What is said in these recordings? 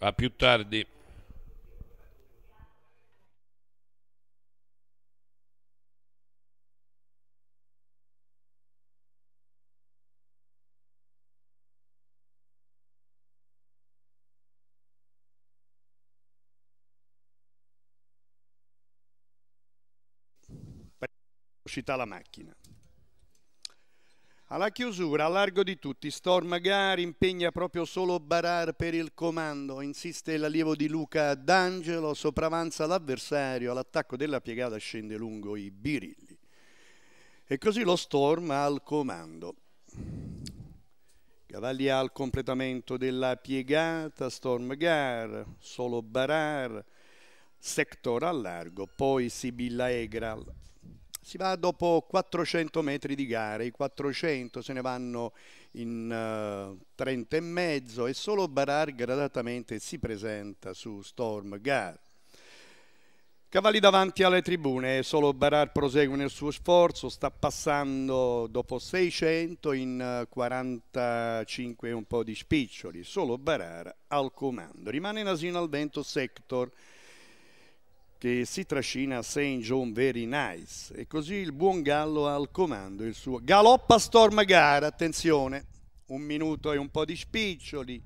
A più tardi. Uscita la macchina. Alla chiusura, a largo di tutti, Storm magari impegna proprio solo Barar per il comando, insiste l'allievo di Luca D'Angelo, sopravanza l'avversario, all'attacco della piegata scende lungo i birilli. E così lo Storm al comando. Cavalli al completamento della piegata, Storm Gar, solo Barar, Sector a largo, poi Sibilla Egral si va dopo 400 metri di gare, i 400 se ne vanno in uh, eh, 30 e mezzo e solo Barar gradatamente si presenta su Storm Gare. Cavalli davanti alle tribune, solo Barar prosegue nel suo sforzo, sta passando dopo 600 in 45 eh, un po' di spiccioli, solo Barar al comando. Rimane in asino al vento Sector, che si trascina St. John Very Nice e così il buon Gallo ha al comando il suo galoppa storm gara, attenzione, un minuto e un po' di spiccioli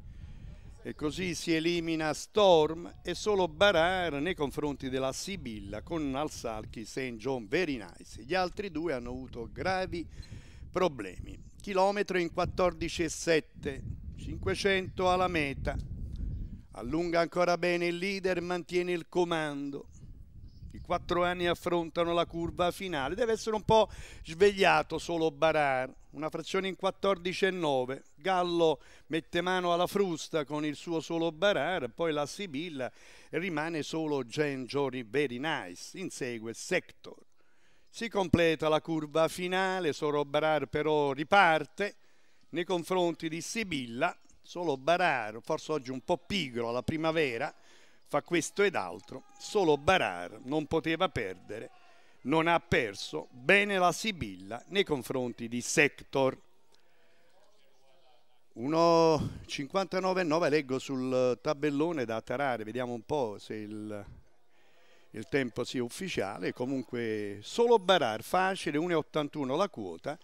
e così si elimina Storm e solo Barar nei confronti della Sibilla con Alsalchi St. John Very Nice. Gli altri due hanno avuto gravi problemi. Chilometro in 14,7, 500 alla meta. Allunga ancora bene il leader, mantiene il comando i quattro anni affrontano la curva finale. Deve essere un po' svegliato solo Barar. Una frazione in 14 e 9. Gallo mette mano alla frusta con il suo solo Barar. Poi la Sibilla e rimane solo Gen Jory Very Nice. Insegue Sector. Si completa la curva finale. Solo Barar però riparte nei confronti di Sibilla. Solo Barar, forse oggi un po' pigro alla primavera fa questo ed altro, solo Barar non poteva perdere, non ha perso, bene la Sibilla nei confronti di Sector. 1.59.9 leggo sul tabellone da tarare, vediamo un po' se il, il tempo sia ufficiale, comunque solo Barar facile, 1.81 la quota,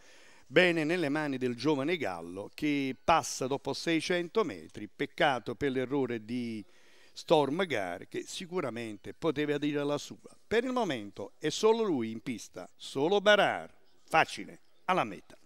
bene nelle mani del giovane Gallo che passa dopo 600 metri, peccato per l'errore di Storm Gare che sicuramente poteva dire la sua. Per il momento è solo lui in pista, solo Barar, facile, alla meta.